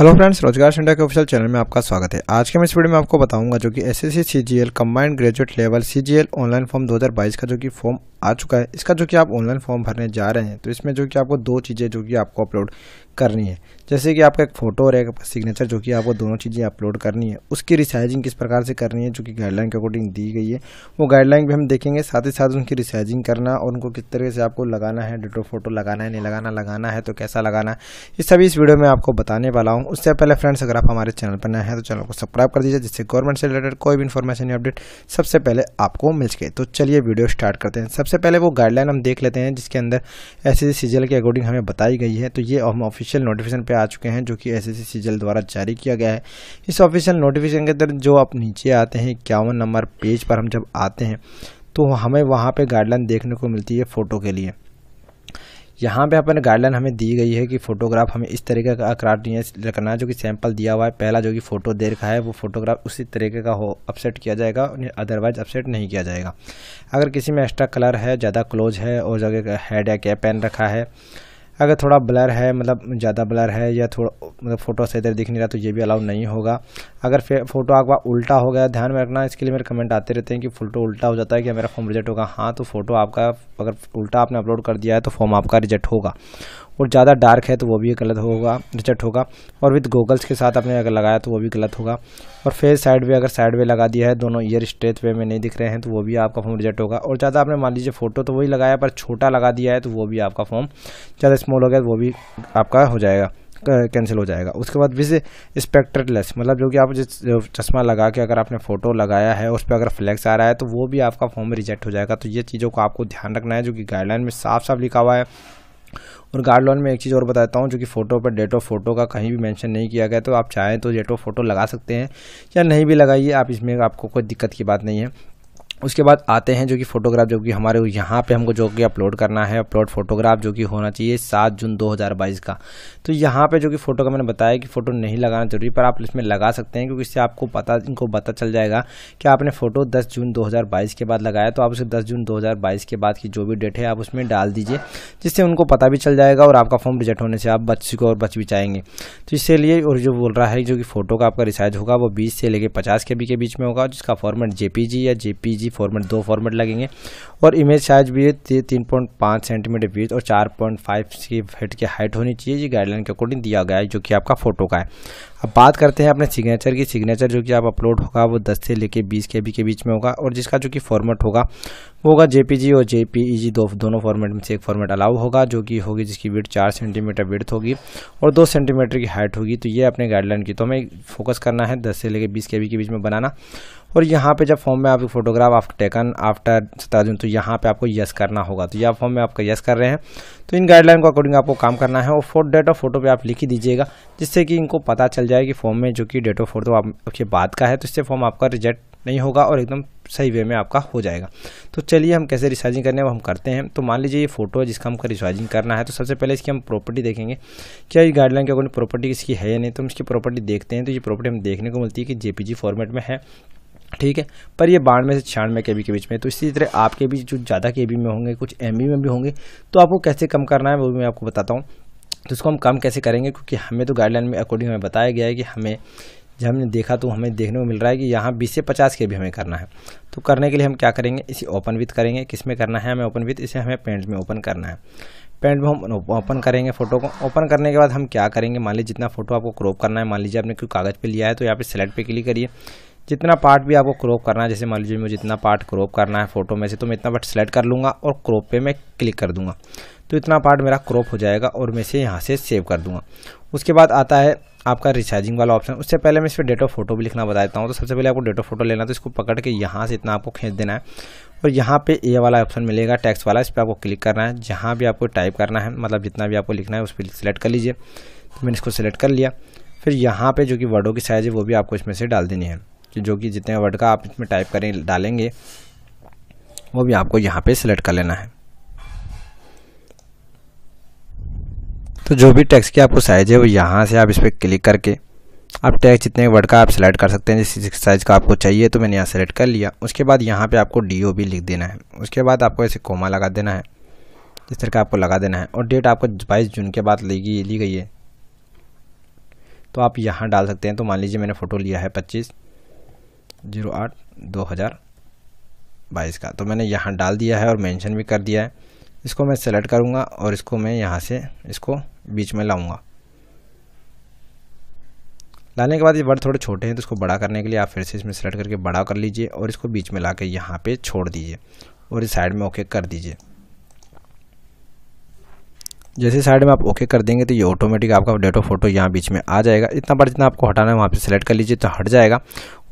hello friends रोजगार centre के official channel में आपका स्वागत है आज के मैं इस वीडियो में आपको बताऊंगा जो कि S CGL combined graduate level CGL online form 2022 का जो कि फॉर्म आ चुका है इसका जो कि आप ऑनलाइन फॉर्म भरने जा रहे हैं तो इसमें जो कि आपको दो चीज़ें जो कि आपको अपलोड करनी है जैसे कि आपका एक फ़ोटो और एक सिग्नेचर जो कि आपको दोनों चीज़ें अपलोड करनी है उसकी रिसाइजिंग किस प्रकार से करनी है जो कि गाइडलाइन के अकॉर्डिंग दी गई है वो गाइडलाइन भी हम देखेंगे साथ ही साथ उनकी रिसाइजिंग करना और उनको किस तरह से आपको लगाना है डिटो फोटो लगाना है नहीं लगाना लगाना है तो कैसा लगाना है ये सभी इस वीडियो में आपको बताने वाला हूँ उससे पहले फ्रेंड्स अगर आप हमारे चैनल पर नए हैं तो चैनल को सब्सक्राइब कर दीजिए जिससे गवर्नमेंट से रिलेटेड कोई भी इन्फॉर्मेशन या अपडेट सबसे पहले आपको मिल सके तो चलिए वीडियो स्टार्ट करते हैं सबसे सबसे पहले वो गाइडलाइन हम देख लेते हैं जिसके अंदर एस एस के अकॉर्डिंग हमें बताई गई है तो ये हम ऑफिशियल नोटिफिकेशन पे आ चुके हैं जो कि एस एस द्वारा जारी किया गया है इस ऑफिशियल नोटिफिकेशन के अंदर जो आप नीचे आते हैं इक्यावन नंबर पेज पर हम जब आते हैं तो हमें वहाँ पर गाइडलाइन देखने को मिलती है फ़ोटो के लिए यहाँ पे अपने गाइडलाइन हमें दी गई है कि फोटोग्राफ हमें इस तरीके का क्राफ्ट रखना है जो कि सैंपल दिया हुआ है पहला जो कि फ़ोटो दे रखा है वो फोटोग्राफ उसी तरीके का हो अपसेट किया जाएगा अदरवाइज अपसेट नहीं किया जाएगा अगर किसी में एक्स्ट्रा कलर है ज़्यादा क्लोज है और जगह हेड या कैप पहन रखा है अगर थोड़ा ब्लर है मतलब ज़्यादा ब्लर है या थोड़ा मतलब फ़ोटो से इधर दिख नहीं रहा तो ये भी अलाउ नहीं होगा अगर फ़ोटो आपका उल्टा हो गया ध्यान में रखना इसके लिए मेरे कमेंट आते रहते हैं कि फ़ोटो उल्टा हो जाता है कि मेरा फॉर्म रिजेक्ट होगा हाँ तो फ़ोटो आपका अगर उल्टा आपने अपलोड कर दिया है तो फॉर्म आपका रिजेक्ट होगा और ज़्यादा डार्क है तो वो भी गलत होगा रिजेक्ट होगा और विद गोगल्स के साथ आपने अगर लगाया तो वो भी गलत होगा और फेस साइड वे अगर साइड वे लगा दिया है दोनों ईयर स्ट्रेट वे में नहीं दिख रहे हैं तो वो भी आपका फॉर्म रिजेक्ट होगा और ज़्यादा आपने मान लीजिए फ़ोटो तो वही लगाया पर छोटा लगा दिया है तो वो भी आपका फॉर्म ज़्यादा स्मॉल हो गया तो वो भी आपका हो जाएगा कैंसिल हो जाएगा उसके बाद विज स्पेक्टरलेस मतलब जो कि आप जिस चश्मा लगा के अगर आपने फ़ोटो लगाया है उस पर अगर फ्लैक्स आ रहा है तो वो भी आपका फॉर्म रिजेक्ट हो जाएगा तो ये चीज़ों को आपको ध्यान रखना है जो कि गाइडलाइन में साफ साफ लिखा हुआ है और गार्ड लोन में एक चीज़ और बताता हूँ जो कि फ़ोटो पर डेट ऑफ फोटो का कहीं भी मेंशन नहीं किया गया तो आप चाहें तो डेट ऑफ फोटो लगा सकते हैं या नहीं भी लगाइए आप इसमें आपको कोई दिक्कत की बात नहीं है उसके बाद आते हैं जो कि फ़ोटोग्राफ जो कि हमारे यहाँ पे हमको जो कि अपलोड करना है अपलोड फोटोग्राफ जो कि होना चाहिए सात जून 2022 का तो यहाँ पे जो कि फ़ोटो का मैंने बताया कि फ़ोटो नहीं लगाना जरूरी पर आप इसमें लगा सकते हैं क्योंकि इससे आपको पता इनको पता चल जाएगा कि आपने फ़ोटो दस जून दो के बाद लगाया तो आप उसे दस जून दो के बाद की जो भी डेट है आप उसमें डाल दीजिए जिससे उनको पता भी चल जाएगा और आपका फॉर्म रिजेक्ट होने से आप बच्ची को और बच भी जाएंगे तो इसलिए और जो बोल रहा है जो कि फ़ोटो का आपका रिसाइज होगा वो बीस से लेकर पचास के बी के बीच में होगा जिसका फॉर्मेट जे या जे इसी फॉर्मेट दो फॉर्मेट लगेंगे और इमेज साइज भी तीन पॉइंट पाँच सेंटीमीटर बीच और चार पॉइंट फाइव की फिट की हाइट होनी चाहिए ये गाइडलाइन के अकॉर्डिंग दिया गया है जो कि आपका फोटो का है अब बात करते हैं अपने सिग्नेचर की सिग्नेचर जो कि आप अपलोड होगा वो 10 से लेके 20 के बी के बीच में होगा और जिसका जो कि फॉर्मेट होगा वो होगा जेपीजी और जेपीईजी e दो दोनों फॉर्मेट में से एक फॉर्मेट अलाउ होगा जो कि होगी जिसकी विथ चार सेंटीमीटर विथ होगी और दो सेंटीमीटर की हाइट होगी तो ये अपने गाइडलाइन की तो हमें फोकस करना है दस से लेकर बीस के बी के बीच में बनाना और यहाँ पे जब फॉर्म में आपकी फोटोग्राफ आफ्टर टेकन आफ्टर सत्रह जून तो यहाँ पे आपको यस करना होगा तो यह फॉर्म में आपका यस कर रहे हैं तो इन गाइडलाइन को अकॉर्डिंग आपको काम करना है और फोर्थ डेट ऑफ फोटो पे आप लिख ही दीजिएगा जिससे कि इनको पता चल जाए कि फॉर्म में जो कि डेट ऑफ फोटो आपके बाद का है तो इससे फॉर्म आपका रिजेक्ट नहीं होगा और एकदम सही वे में आपका हो जाएगा तो चलिए हम कैसे रिसाइजिंग करने हम करते हैं तो मान लीजिए ये फोटो है जिसका हमको रिसाइजिंग करना है तो सबसे पहले इसकी हम प्रॉपर्टी देखेंगे क्या ये गाइडलाइन के अकॉर्डिंग प्रॉपर्टी इसकी है या नहीं तो हम इसकी प्रॉपर्टी देखते हैं तो ये प्रॉपर्टी हम देखने को मिलती है कि जेपीजी फॉर्मेट में है ठीक है पर ये बानवे से छियानवे के बी के बीच में तो इसी तरह आपके भी जो ज़्यादा के बी में होंगे कुछ एम बी में भी होंगे तो आपको कैसे कम करना है वो भी मैं आपको बताता हूँ तो इसको हम कम कैसे करेंगे क्योंकि हमें तो गाइडलाइन में अकॉर्डिंग हमें बताया गया है कि हमें जब हमने देखा तो हमें देखने को मिल रहा है कि यहाँ 20 से 50 के भी हमें करना है तो करने के लिए हम क्या करेंगे इसे ओपन विथ करेंगे किस में करना है हमें ओपन विथ इसे हमें पेंट में ओपन करना है पेंट में हम ओपन करेंगे फ़ोटो को ओपन करने के बाद हम क्या करेंगे मान लीजिए जितना फ़ोटो आपको क्रॉप करना है मान लीजिए आपने कोई कागज़ पर लिया है तो यहाँ पर सेलेक्ट पर क्लिक करिए जितना पार्ट भी आपको क्रॉप करना है जैसे मान लीजिए मुझे जितना पार्ट क्रॉप करना है फोटो में से तो मैं इतना पार्ट सेलेक्ट कर लूँगा और क्रॉप पे मैं क्लिक कर दूँगा तो इतना पार्ट मेरा क्रॉप हो जाएगा और मैं इसे यहाँ से सेव कर दूँगा उसके बाद आता है आपका रिसाइजिंग वाला ऑप्शन उससे पहले मैं इस पर डेट ऑफ फोटो भी लिखना बता देता हूँ तो सबसे पहले आपको डेट ऑफ फोटो लेना तो इसको पकड़ के यहाँ से इतना आपको खींच देना है और यहाँ पे ए वाला ऑप्शन मिलेगा टैक्स वाला इस पर आपको क्लिक करना है जहाँ भी आपको टाइप करना है मतलब जितना भी आपको लिखना है उस पर सिलेक्ट कर लीजिए तो मैंने इसको सिलेक्ट कर लिया फिर यहाँ पे जो कि वर्डों की साइज़ है वो भी आपको इसमें से डाल देनी है जो कि जितने वर्ड का आप इसमें टाइप करें डालेंगे वो भी आपको यहाँ पे सिलेक्ट कर लेना है तो जो भी टेक्स्ट की आपको साइज़ है वो यहाँ से आप इस पर क्लिक करके आप टैक्स जितने वर्ड का आप सेलेक्ट कर सकते हैं जिस साइज़ का आपको चाहिए तो मैंने यहाँ सेलेक्ट कर लिया उसके बाद यहाँ पर आपको डी ओ भी लिख देना है उसके बाद आपको ऐसे कोमा लगा देना है इस तरह का आपको लगा देना है और डेट आपको बाईस जून के बाद लेगी ली गई है तो आप यहाँ डाल सकते हैं तो मान लीजिए मैंने फ़ोटो लिया है पच्चीस जीरो आठ दो हज़ार बाईस का तो मैंने यहाँ डाल दिया है और मेंशन भी कर दिया है इसको मैं सेलेक्ट करूँगा और इसको मैं यहाँ से इसको बीच में लाऊँगा लाने के बाद ये वर्ड थोड़े छोटे हैं तो इसको बड़ा करने के लिए आप फिर से इसमें सेलेक्ट करके बड़ा कर लीजिए और इसको बीच में ला के यहाँ पर छोड़ दीजिए और इस साइड में ओके कर दीजिए जैसे साइड में आप ओके कर देंगे तो ये ऑटोमेटिक आपका डेट ऑफ फोटो यहाँ बीच में आ जाएगा इतना बार जितना आपको हटाना है वहाँ पे सेलेक्ट कर लीजिए तो हट जाएगा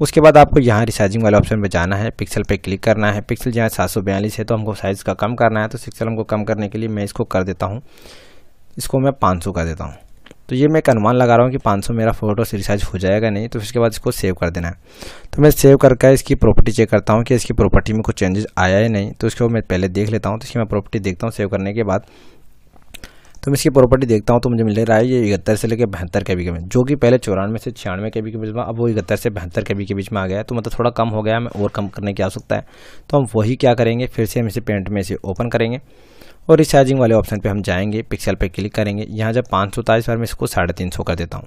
उसके बाद आपको यहाँ रिसाइजिंग वाले ऑप्शन पे जाना है पिक्सल पे क्लिक करना है पिक्सल जहाँ सात है तो हमको साइज़ का कम करना है तो पिक्सल हमको कम करने के लिए मैं इसको कर देता हूँ इसको मैं पाँच कर देता हूँ तो ये मैं एक अनुमान लगा रहा हूँ कि सौ मेरा फ़ोटो रिसाइज हो जाएगा नहीं तो उसके बाद इसको सेव कर देना है तो मैं सेव करके इसकी प्रॉपर्टी चेक करता हूँ कि इसकी प्रॉपर्टी में कुछ चेंजेस आया है नहीं तो उसको मैं पहले देख लेता हूँ तो इसकी मैं प्रॉपर्टी देखता हूँ सेव करने के बाद तो मैं इसकी प्रॉपर्टी देखता हूँ तो मुझे मिल रहा है ये इकहत्तर से लेकर बहत्तर के बी के बीच जो कि पहले चौरानवे से छियानवे के बी के बीच में अब वो इकहत्तर से बहत्तर के बी के बीच में आ गया तो मतलब थोड़ा कम हो गया हमें और कम करने की आवश्यकता है तो हम वही क्या करेंगे फिर से हम इसे पेंट में इसे ओपन करेंगे और रिचार्जिंग वाले ऑप्शन पर हम जाएंगे पिक्सल पर क्लिक करेंगे यहाँ जब पाँच सौ ताईस इस बार मैं इसको साढ़े तीन सौ कर देता हूँ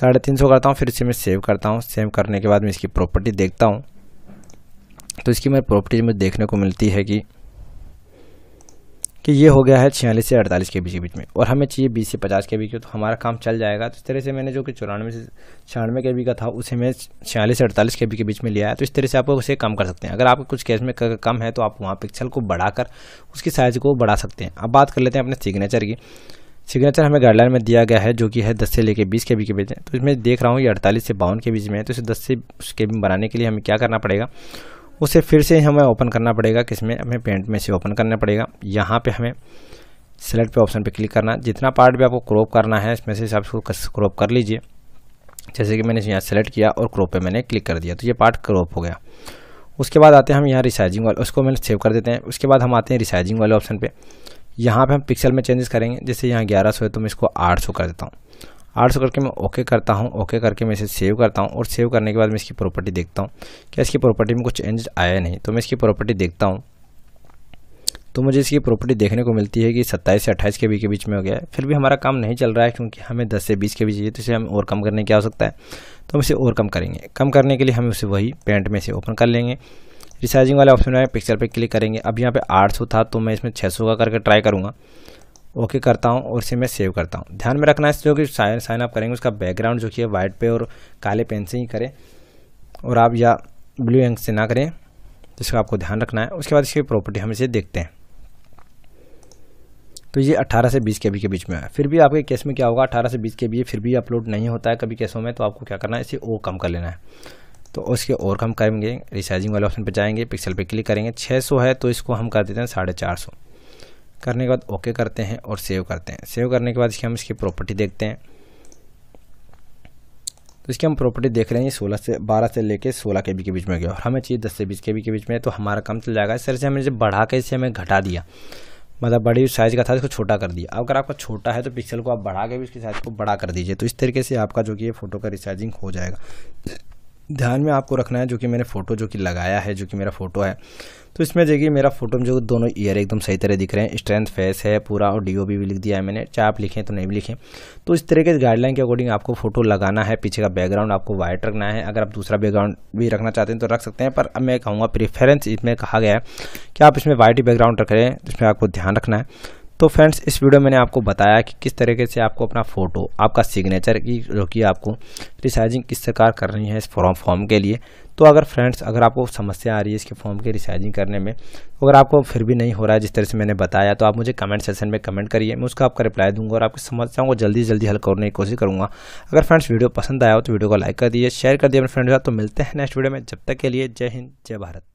साढ़े तीन सौ करता हूँ फिर इसे मैं सेव करता हूँ सेव करने के बाद मैं इसकी प्रॉपर्टी देखता हूँ तो इसकी मैं प्रॉपर्टी में देखने को मिलती है कि कि ये हो गया है छियालीस से अड़तालीस के बीच बीच में और हमें चाहिए बीस से पचास के बी के तो हमारा काम चल जाएगा तो इस तरह से मैंने जो कि चौरानवे से छियानवे के बी का था उसे मैं छियालीस से अड़तालीस के बी के बीच में लिया है तो इस तरह से आप उसे कम कर सकते हैं अगर आपको कुछ कैश में कम है तो आप वहाँ पिक्सल को बढ़ाकर उसकी साइज़ को बढ़ा सकते हैं अब बात कर लेते हैं अपने सिग्नेचर की सिग्नेचर हमें गाइडलाइन में दिया गया है जो कि है 10 से लेके 20 के बी के बीच में तो इसमें देख रहा हूँ ये 48 से बावन के बीच में है तो इसे 10 से उसके बी बनाने के लिए हमें क्या करना पड़ेगा उसे फिर से हमें ओपन करना पड़ेगा किसमें हमें पेंट में से ओपन करना पड़ेगा यहाँ पे हमें सेलेक्ट पे ऑप्शन पे क्लिक करना जितना पार्ट भी आपको क्रॉप करना है इसमें से आप इसको क्रॉप कर लीजिए जैसे कि मैंने इसे यहाँ सेलेक्ट किया और क्रॉप पे मैंने क्लिक कर दिया तो ये पार्ट क्रॉप हो गया उसके बाद आते हैं हम यहाँ रिसाइजिंग वाले उसको मैंने सेव कर देते हैं उसके बाद हम आते हैं रिसाइजिंग वाले ऑप्शन पर यहाँ पर हम पिक्सल में चेंजेस करेंगे जैसे यहाँ ग्यारह है तो मैं इसको आठ कर देता हूँ आठ सौ करके मैं ओके करता हूँ ओके करके मैं इसे सेव करता हूँ और सेव करने के बाद मैं इसकी प्रॉपर्टी देखता हूँ क्या इसकी प्रॉपर्टी में कुछ चेंज आया नहीं तो मैं इसकी प्रॉपर्टी देखता हूँ तो मुझे इसकी प्रॉपर्टी देखने को मिलती है कि सत्ताईस से अट्ठाईस के बी के बीच में हो गया है फिर भी हमारा काम नहीं चल रहा है क्योंकि हमें दस से बीस के बीच चाहिए तो इसे हमें और कम करने की आवश्यकता है तो हम इसे और कम करेंगे कम करने के लिए हम उसे वही पेंट में से ओपन कर लेंगे रिसाइजिंग वाले ऑप्शन में पिक्चर पर क्लिक करेंगे अब यहाँ पे आठ था तो मैं इसमें छः का करके ट्राई करूँगा ओके करता हूँ और इसे मैं सेव करता हूँ ध्यान में रखना है जो कि साइन साइन अप करेंगे उसका बैकग्राउंड जो कि है वाइट पे और काले पेन से ही करें और आप या ब्लू एंक से ना करें जिसका आपको ध्यान रखना है उसके बाद इसकी प्रॉपर्टी हम इसे देखते हैं तो ये 18 से 20 के बी के बीच में है फिर भी आपके केस में क्या होगा 18 से 20 के बी फिर भी अपलोड नहीं होता है कभी केसों में तो आपको क्या करना है इसे ओ कम कर लेना है तो उसके और कम करेंगे रिसाइजिंग वाले ऑप्शन पर जाएंगे पिक्सल पे क्लिक करेंगे 600 है तो इसको हम कर देते हैं साढ़े चार सौ करने के बाद ओके करते हैं और सेव करते हैं सेव करने के बाद इसकी हम इसकी प्रॉपर्टी देखते हैं तो इसकी हम प्रॉपर्टी देख रहे हैं सोलह से बारह से लेके सोलह के बी के बीच में गया और हमें चाहिए दस से बीस के बी के बीच में तो हमारा काम चल जाएगा इस तरह से हमने जब बढ़ा के इसे हमें घटा दिया मतलब बड़ी साइज़ का था इसको छोटा कर दिया अगर आपका छोटा है तो पिक्सल को आप बढ़ा के भी उसकी साइज़ को बड़ा कर दीजिए तो इस तरीके से आपका जो कि ये फ़ोटो का रिसाइजिंग हो जाएगा ध्यान में आपको रखना है जो कि मैंने फ़ोटो जो कि लगाया है जो कि मेरा फ़ोटो है तो इसमें देखिए मेरा फोटो में जो दोनों ईयर एकदम सही तरह दिख रहे हैं स्ट्रेंथ फेस है पूरा और डी भी लिख दिया है मैंने चाहे आप लिखें तो नहीं भी लिखें तो इस तरह के गाइडलाइन के अकॉर्डिंग आपको फोटो लगाना है पीछे का बैकग्राउंड आपको वाइट रखना है अगर आप दूसरा बैकग्राउंड भी रखना चाहते हैं तो रख सकते हैं पर अब मैं कहूँगा प्रीफरेंस इसमें कहा गया है कि आप इसमें वाइट ही बैकग्राउंड रख रहे हैं इसमें आपको ध्यान रखना है तो फ्रेंड्स इस वीडियो मैंने आपको बताया कि किस तरीके से आपको अपना फ़ोटो आपका सिग्नेचर की जो कि आपको रिसाइजिंग किस प्रकार करनी है इस फॉर्म फॉर्म के लिए तो अगर फ्रेंड्स अगर आपको समस्या आ रही है इसके फॉर्म की रिसाइजिंग करने में अगर आपको फिर भी नहीं हो रहा है जिस तरह से मैंने बताया तो आप मुझे कमेंट सेशन में कमेंट करिए मैं उसका आपका रिप्लाई दूंगा और आपकी समस्याओं को जल्दी जल्दी हल करने की कोशिश करूँगा अगर फ्रेंड्स वीडियो पसंद आया हो तो वीडियो को लाइक कर दिए शेयर कर दिए अपने फ्रेंड्स के साथ तो मिलते हैं नेक्स्ट वीडियो में जब तक के लिए जय हिंद जय भारत